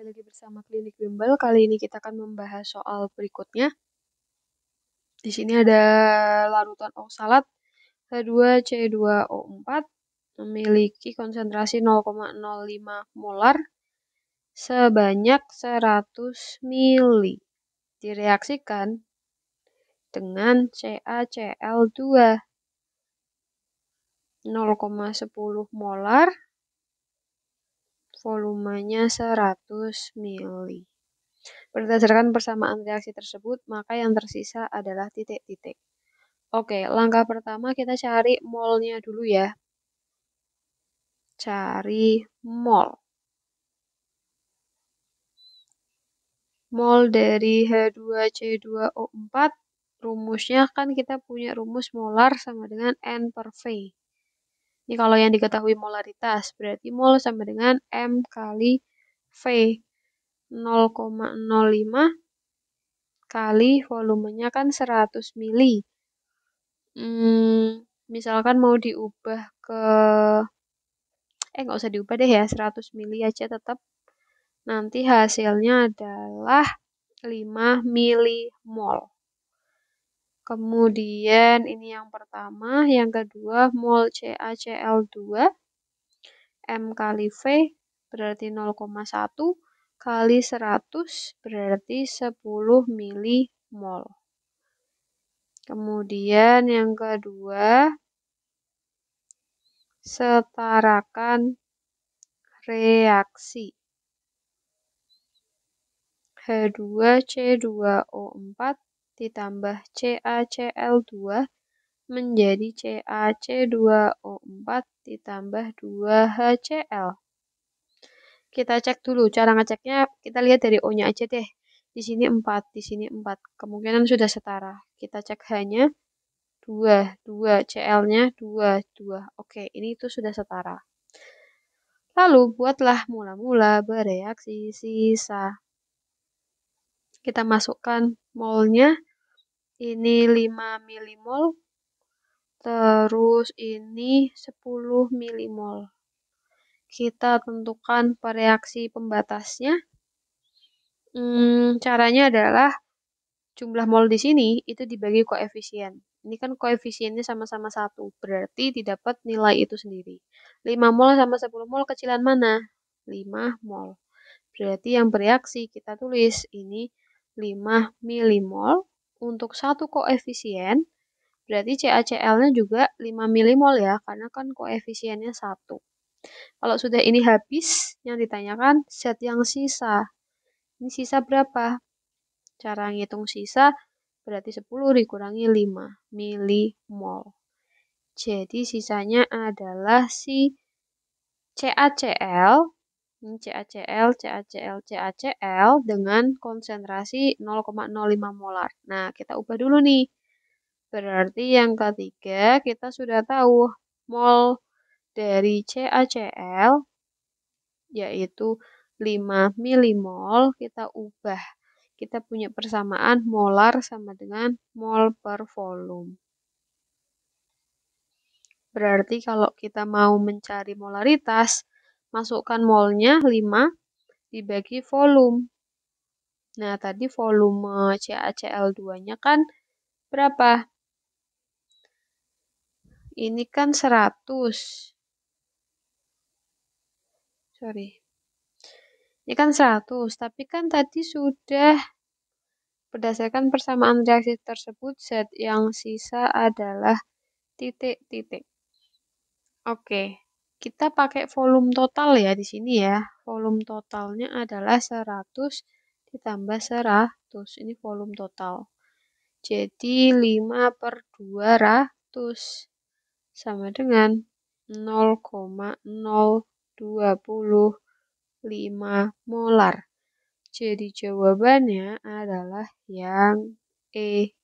kembali lagi bersama Klinik Bimbel. Kali ini kita akan membahas soal berikutnya. Di sini ada larutan oksalat H2C2O4 memiliki konsentrasi 0,05 molar sebanyak 100 mL Direaksikan dengan CaCl2 0,10 molar volumenya 100 mili. Berdasarkan persamaan reaksi tersebut, maka yang tersisa adalah titik-titik. Oke, langkah pertama kita cari molnya dulu ya. Cari mol. Mol dari H2C2O4, rumusnya kan kita punya rumus molar sama dengan N per V. Ini kalau yang diketahui molaritas, berarti mol sama dengan M kali V. 0,05 kali volumenya kan 100 mili. Hmm, misalkan mau diubah ke eh nggak usah diubah deh ya 100 mili aja tetap nanti hasilnya adalah 5 mili mol Kemudian ini yang pertama, yang kedua mol CaCl2 M kali V berarti 0,1 kali 100 berarti 10 milimol. Kemudian yang kedua, setarakan reaksi. H2C2O4 ditambah CaCl2 menjadi CaC2O4 ditambah 2HCl. Kita cek dulu cara ngeceknya, kita lihat dari O-nya aja deh. Di sini 4, di sini 4. Kemungkinan sudah setara. Kita cek H-nya 2, 2 CL-nya 2, 2. Oke, ini itu sudah setara. Lalu buatlah mula-mula bereaksi sisa. Kita masukkan molnya ini 5 milimol, terus ini 10 milimol. Kita tentukan pereaksi pembatasnya. Hmm, caranya adalah jumlah mol di sini itu dibagi koefisien. Ini kan koefisiennya sama-sama satu, berarti didapat nilai itu sendiri. 5 mol sama 10 mol kecilan mana? 5 mol. Berarti yang bereaksi kita tulis ini 5 milimol untuk satu koefisien, berarti CACL-nya juga 5 milimol ya, karena kan koefisiennya satu Kalau sudah ini habis, yang ditanyakan zat yang sisa. Ini sisa berapa? Cara ngitung sisa berarti 10 dikurangi 5 milimol. Jadi sisanya adalah si CACL Hmm, CACL, CACL, CACL dengan konsentrasi 0,05 molar. Nah, kita ubah dulu nih. Berarti yang ketiga kita sudah tahu mol dari CACL yaitu 5 milimol kita ubah. Kita punya persamaan molar sama dengan mol per volume. Berarti kalau kita mau mencari molaritas, masukkan molnya 5 dibagi volume. Nah, tadi volume CaCl2-nya kan berapa? Ini kan 100. Sorry. Ini kan 100, tapi kan tadi sudah berdasarkan persamaan reaksi tersebut, z yang sisa adalah titik-titik. Oke, kita pakai volume total ya di sini ya. Volume totalnya adalah 100 ditambah 100. Ini volume total. Jadi 5 per 200 sama dengan 0,025 molar. Jadi jawabannya adalah yang E.